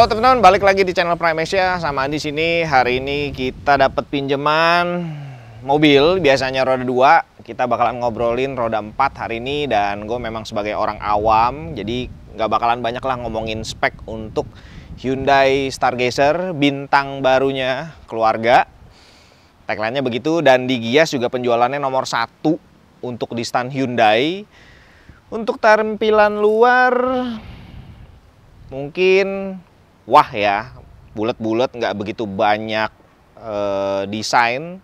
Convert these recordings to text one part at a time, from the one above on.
Halo teman-teman, balik lagi di channel Prime Asia sama di sini. Hari ini kita dapat pinjaman mobil, biasanya roda 2. Kita bakalan ngobrolin roda 4 hari ini dan gue memang sebagai orang awam, jadi nggak bakalan banyak lah ngomongin spek untuk Hyundai Stargazer bintang barunya keluarga. Tagline-nya begitu dan di Gias juga penjualannya nomor satu untuk di stand Hyundai. Untuk tampilan luar mungkin wah ya, bulat-bulat nggak begitu banyak e, desain.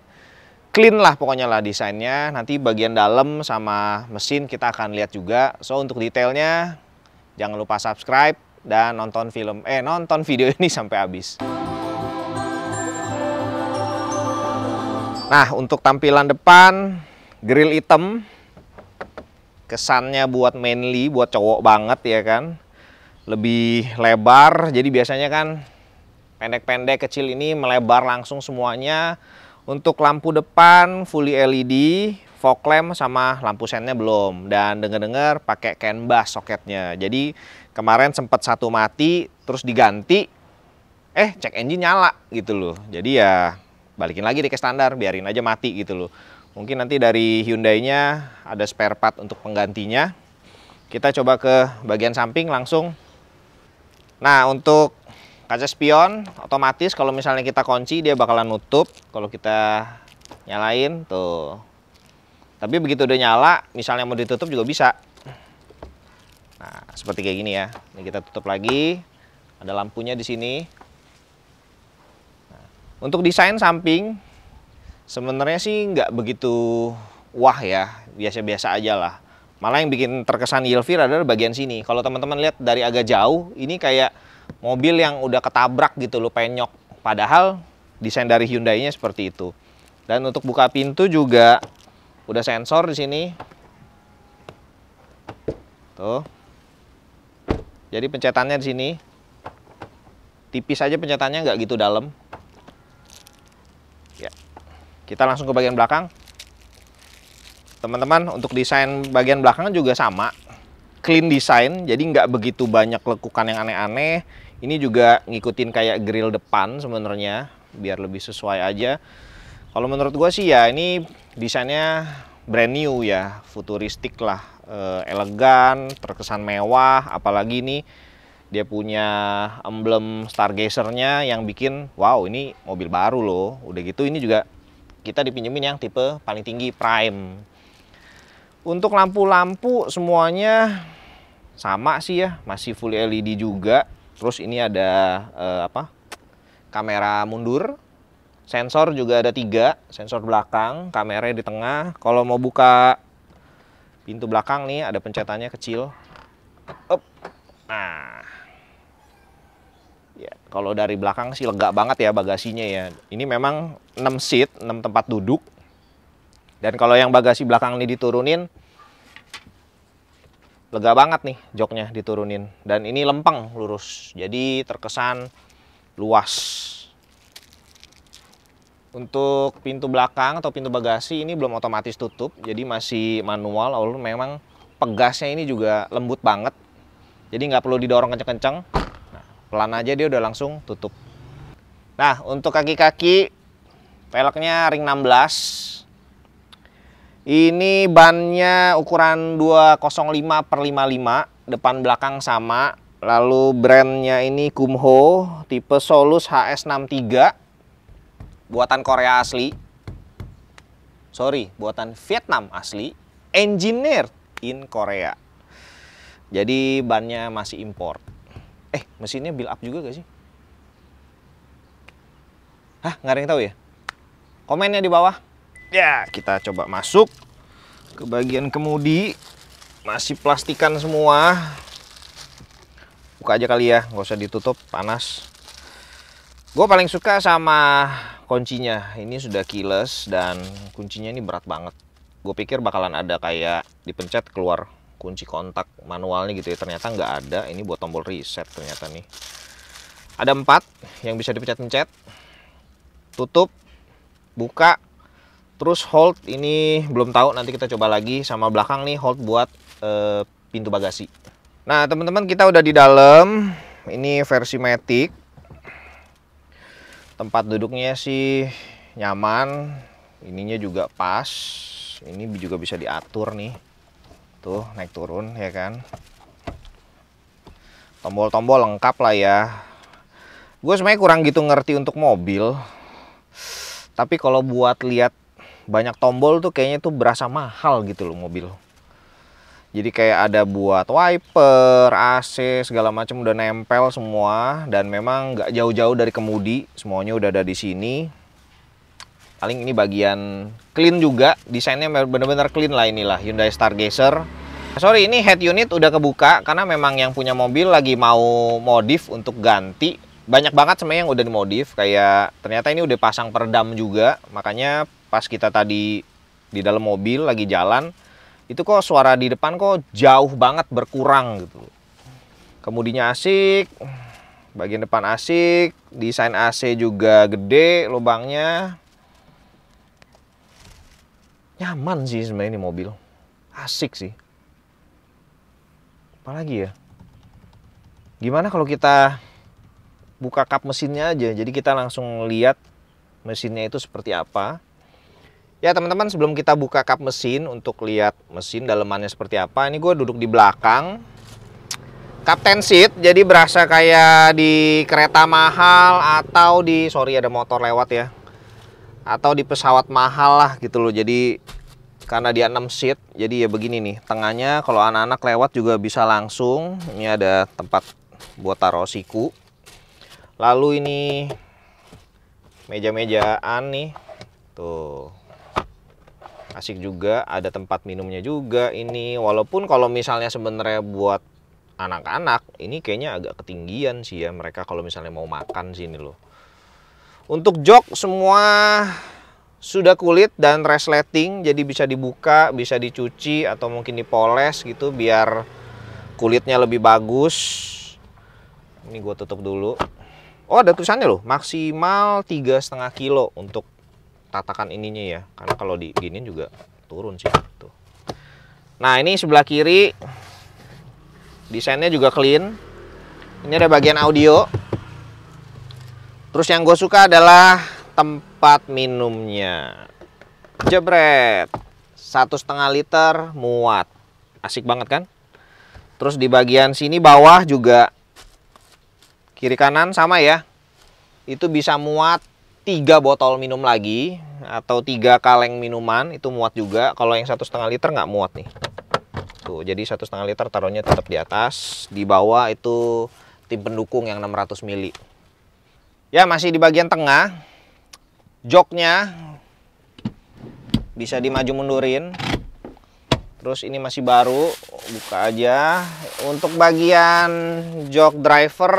Clean lah pokoknya lah desainnya. Nanti bagian dalam sama mesin kita akan lihat juga. So untuk detailnya jangan lupa subscribe dan nonton film eh nonton video ini sampai habis. Nah, untuk tampilan depan grill hitam kesannya buat manly, buat cowok banget ya kan lebih lebar. Jadi biasanya kan pendek-pendek kecil ini melebar langsung semuanya. Untuk lampu depan fully LED, fog lamp sama lampu sennya belum. Dan denger-dengar pakai canvas soketnya. Jadi kemarin sempat satu mati terus diganti. Eh cek engine nyala gitu loh. Jadi ya balikin lagi deh ke standar, biarin aja mati gitu loh. Mungkin nanti dari Hyundai-nya ada spare part untuk penggantinya. Kita coba ke bagian samping langsung Nah untuk kaca spion otomatis kalau misalnya kita kunci dia bakalan nutup. Kalau kita nyalain tuh. Tapi begitu udah nyala misalnya mau ditutup juga bisa. Nah seperti kayak gini ya. Ini kita tutup lagi. Ada lampunya di sini. Nah, untuk desain samping sebenarnya sih nggak begitu wah ya biasa-biasa aja lah Malah yang bikin terkesan Yelvir adalah bagian sini. Kalau teman-teman lihat dari agak jauh, ini kayak mobil yang udah ketabrak gitu loh, penyok. Padahal desain dari Hyundai-nya seperti itu. Dan untuk buka pintu juga udah sensor di sini. Tuh. Jadi pencetannya di sini. Tipis aja pencetannya nggak gitu dalam. Ya. Kita langsung ke bagian belakang teman-teman untuk desain bagian belakang juga sama clean design jadi nggak begitu banyak lekukan yang aneh-aneh ini juga ngikutin kayak grill depan sebenarnya biar lebih sesuai aja kalau menurut gue sih ya ini desainnya brand new ya futuristik lah e, elegan terkesan mewah apalagi ini dia punya emblem stargazer-nya yang bikin wow ini mobil baru loh udah gitu ini juga kita dipinjemin yang tipe paling tinggi prime untuk lampu-lampu semuanya sama sih ya, masih full LED juga. Terus ini ada eh, apa? Kamera mundur, sensor juga ada tiga, sensor belakang, kamera di tengah. Kalau mau buka pintu belakang nih ada pencetannya kecil. Up. Nah, ya kalau dari belakang sih lega banget ya bagasinya ya. Ini memang 6 seat, 6 tempat duduk dan kalau yang bagasi belakang ini diturunin, lega banget nih joknya diturunin. Dan ini lempeng lurus, jadi terkesan luas. Untuk pintu belakang atau pintu bagasi ini belum otomatis tutup, jadi masih manual. Lalu memang pegasnya ini juga lembut banget, jadi nggak perlu didorong kenceng-kenceng. Nah, pelan aja dia udah langsung tutup. Nah, untuk kaki-kaki velgnya ring 16 ini bannya ukuran 205 per 55, depan belakang sama. Lalu brandnya ini Kumho, tipe Solus HS63, buatan Korea asli. Sorry, buatan Vietnam asli, engineer in Korea. Jadi bannya masih import. Eh, mesinnya build up juga gak sih? Hah, nggak ada yang tahu ya? Komennya di bawah. Ya, kita coba masuk ke bagian kemudi. Masih plastikan semua. Buka aja kali ya, nggak usah ditutup, panas. Gue paling suka sama kuncinya. Ini sudah keyless dan kuncinya ini berat banget. Gue pikir bakalan ada kayak dipencet keluar kunci kontak manualnya gitu ya. Ternyata nggak ada. Ini buat tombol reset ternyata nih. Ada empat yang bisa dipencet-pencet. Tutup, buka, Terus hold ini belum tahu nanti kita coba lagi sama belakang nih hold buat e, pintu bagasi. Nah, teman-teman kita udah di dalam. Ini versi Matic. Tempat duduknya sih nyaman. Ininya juga pas. Ini juga bisa diatur nih. Tuh, naik turun ya kan. Tombol-tombol lengkap lah ya. Gue sebenarnya kurang gitu ngerti untuk mobil. Tapi kalau buat lihat banyak tombol tuh kayaknya tuh berasa mahal gitu loh mobil jadi kayak ada buat wiper, AC, segala macam udah nempel semua dan memang nggak jauh-jauh dari kemudi, semuanya udah ada di sini. Paling ini bagian clean juga, desainnya bener-bener clean lah inilah Hyundai Stargazer. Sorry ini head unit udah kebuka karena memang yang punya mobil lagi mau modif untuk ganti banyak banget sebenarnya yang udah dimodif kayak ternyata ini udah pasang peredam juga makanya pas kita tadi di dalam mobil lagi jalan itu kok suara di depan kok jauh banget berkurang gitu kemudinya asik bagian depan asik desain AC juga gede lubangnya nyaman sih sebenarnya ini mobil asik sih apalagi ya gimana kalau kita buka kap mesinnya aja. Jadi kita langsung lihat mesinnya itu seperti apa. Ya teman-teman sebelum kita buka kap mesin untuk lihat mesin dalemannya seperti apa. Ini gue duduk di belakang. Captain seat jadi berasa kayak di kereta mahal atau di sorry ada motor lewat ya atau di pesawat mahal lah gitu loh jadi karena dia 6 seat jadi ya begini nih tengahnya kalau anak-anak lewat juga bisa langsung ini ada tempat buat taruh siku lalu ini meja-mejaan nih tuh asik juga ada tempat minumnya juga ini walaupun kalau misalnya sebenarnya buat anak-anak ini kayaknya agak ketinggian sih ya mereka kalau misalnya mau makan sini loh untuk jok semua sudah kulit dan resleting jadi bisa dibuka bisa dicuci atau mungkin dipoles gitu biar kulitnya lebih bagus ini gue tutup dulu Oh ada tulisannya loh, maksimal tiga setengah kilo untuk tatakan ininya ya. Karena kalau di juga turun sih. Tuh. Nah ini sebelah kiri desainnya juga clean. Ini ada bagian audio. Terus yang gue suka adalah tempat minumnya. Jebret, satu setengah liter muat, asik banget kan? Terus di bagian sini bawah juga kiri kanan sama ya itu bisa muat tiga botol minum lagi atau tiga kaleng minuman itu muat juga kalau yang satu setengah liter nggak muat nih tuh jadi satu setengah liter taruhnya tetap di atas di bawah itu tim pendukung yang 600 mili ya masih di bagian tengah joknya bisa dimaju mundurin terus ini masih baru buka aja untuk bagian jok driver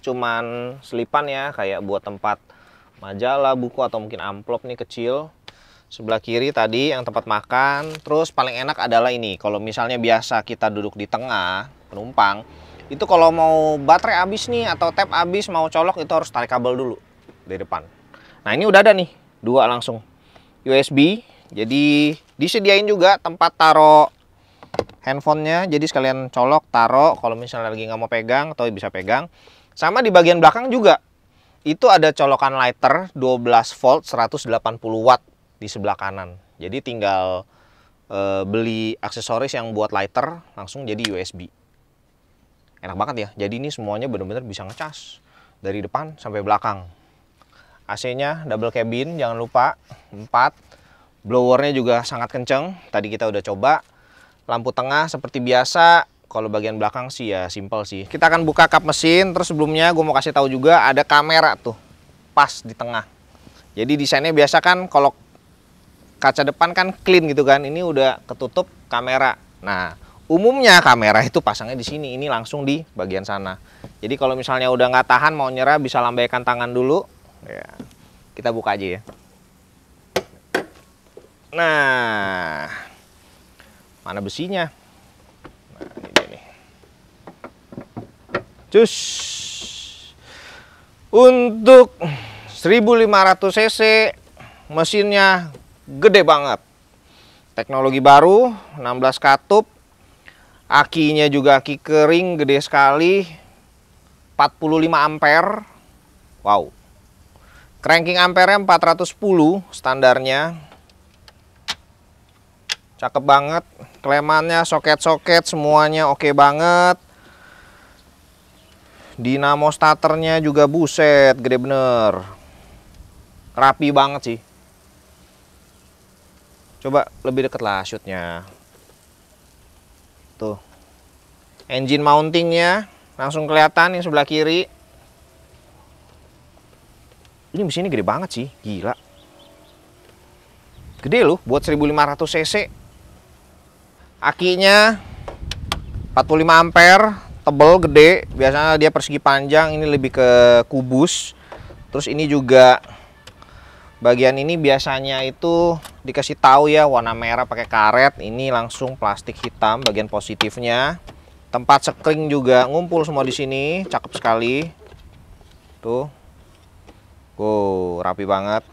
cuman selipan ya kayak buat tempat majalah buku atau mungkin amplop nih kecil sebelah kiri tadi yang tempat makan terus paling enak adalah ini kalau misalnya biasa kita duduk di tengah penumpang itu kalau mau baterai habis nih atau tap habis mau colok itu harus tarik kabel dulu dari depan nah ini udah ada nih dua langsung USB jadi Disediain juga tempat taruh handphonenya. Jadi sekalian colok, taruh. Kalau misalnya lagi nggak mau pegang atau bisa pegang. Sama di bagian belakang juga. Itu ada colokan lighter 12 volt 180 watt di sebelah kanan. Jadi tinggal e, beli aksesoris yang buat lighter langsung jadi USB. Enak banget ya. Jadi ini semuanya benar-benar bisa ngecas dari depan sampai belakang. AC-nya double cabin, jangan lupa 4 Blowernya juga sangat kenceng, tadi kita udah coba. Lampu tengah seperti biasa, kalau bagian belakang sih ya simple sih. Kita akan buka kap mesin, terus sebelumnya gue mau kasih tahu juga ada kamera tuh, pas di tengah. Jadi desainnya biasa kan kalau kaca depan kan clean gitu kan, ini udah ketutup kamera. Nah, umumnya kamera itu pasangnya di sini, ini langsung di bagian sana. Jadi kalau misalnya udah nggak tahan mau nyerah bisa lambaikan tangan dulu. Ya, kita buka aja ya. Nah, mana besinya? Nah, ini dia nih. Cus. Untuk 1500 cc mesinnya gede banget. Teknologi baru, 16 katup. Akinya juga aki kering gede sekali. 45 ampere. Wow. Cranking ampere 410 standarnya cakep banget klemannya soket-soket semuanya oke okay banget dinamo starternya juga buset gede bener rapi banget sih coba lebih deket lah shootnya tuh engine mountingnya langsung kelihatan yang sebelah kiri ini mesinnya gede banget sih gila gede loh buat 1500 cc akinya 45 ampere tebel gede biasanya dia persegi panjang ini lebih ke kubus terus ini juga bagian ini biasanya itu dikasih tahu ya warna merah pakai karet ini langsung plastik hitam bagian positifnya tempat sekring juga ngumpul semua di sini cakep sekali tuh wow rapi banget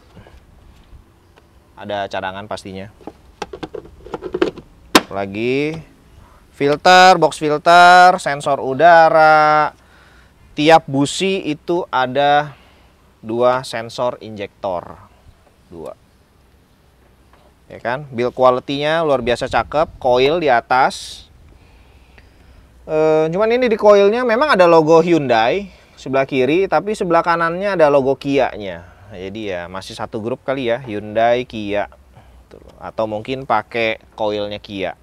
ada cadangan pastinya lagi filter box filter sensor udara tiap busi itu ada dua sensor injektor dua ya kan build quality-nya luar biasa cakep coil di atas e, cuman ini di coilnya memang ada logo Hyundai sebelah kiri tapi sebelah kanannya ada logo Kia-nya jadi ya masih satu grup kali ya Hyundai Kia atau mungkin pakai koilnya Kia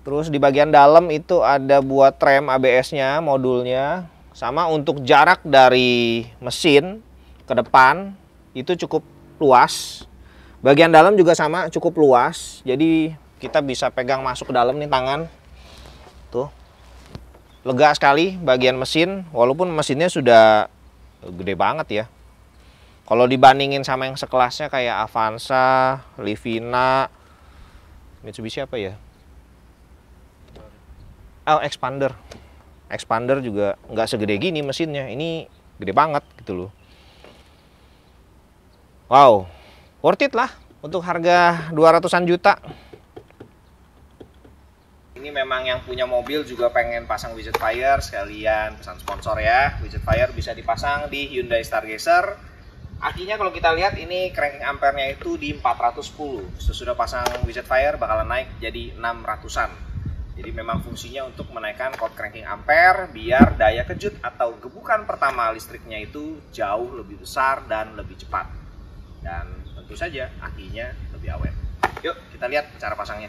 Terus di bagian dalam itu ada buat rem ABS-nya, modulnya. Sama untuk jarak dari mesin ke depan itu cukup luas. Bagian dalam juga sama cukup luas. Jadi kita bisa pegang masuk ke dalam nih tangan. Tuh. Lega sekali bagian mesin walaupun mesinnya sudah gede banget ya. Kalau dibandingin sama yang sekelasnya kayak Avanza, Livina, Mitsubishi apa ya? oh, expander expander juga nggak segede gini mesinnya ini gede banget gitu loh wow worth it lah untuk harga 200an juta ini memang yang punya mobil juga pengen pasang widget fire sekalian pesan sponsor ya widget fire bisa dipasang di Hyundai Stargazer Akhirnya kalau kita lihat ini cranking ampernya itu di 410 sesudah pasang widget fire bakalan naik jadi 600an jadi memang fungsinya untuk menaikkan code cranking ampere biar daya kejut atau gebukan pertama listriknya itu jauh lebih besar dan lebih cepat. Dan tentu saja akinya lebih awet. Yuk kita lihat cara pasangnya.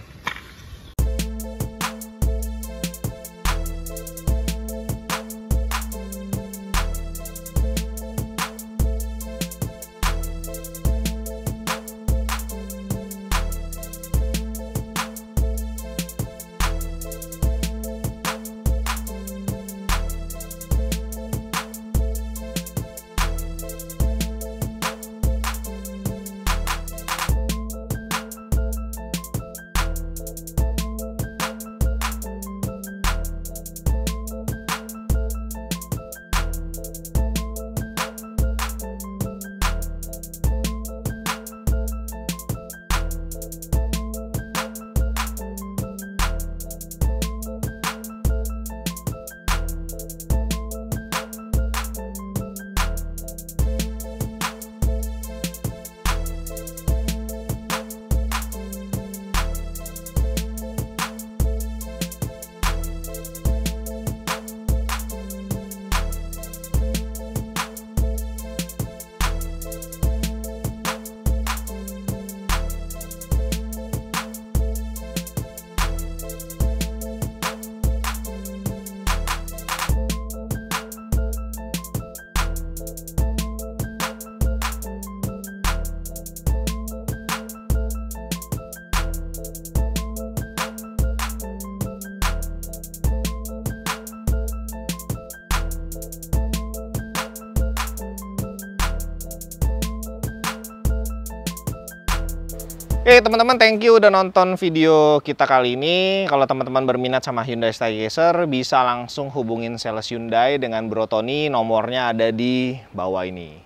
Oke okay, teman-teman thank you udah nonton video kita kali ini. Kalau teman-teman berminat sama Hyundai Stargazer bisa langsung hubungin sales Hyundai dengan Bro Tony. Nomornya ada di bawah ini.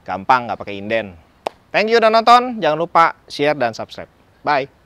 Gampang nggak pakai inden. Thank you udah nonton. Jangan lupa share dan subscribe. Bye.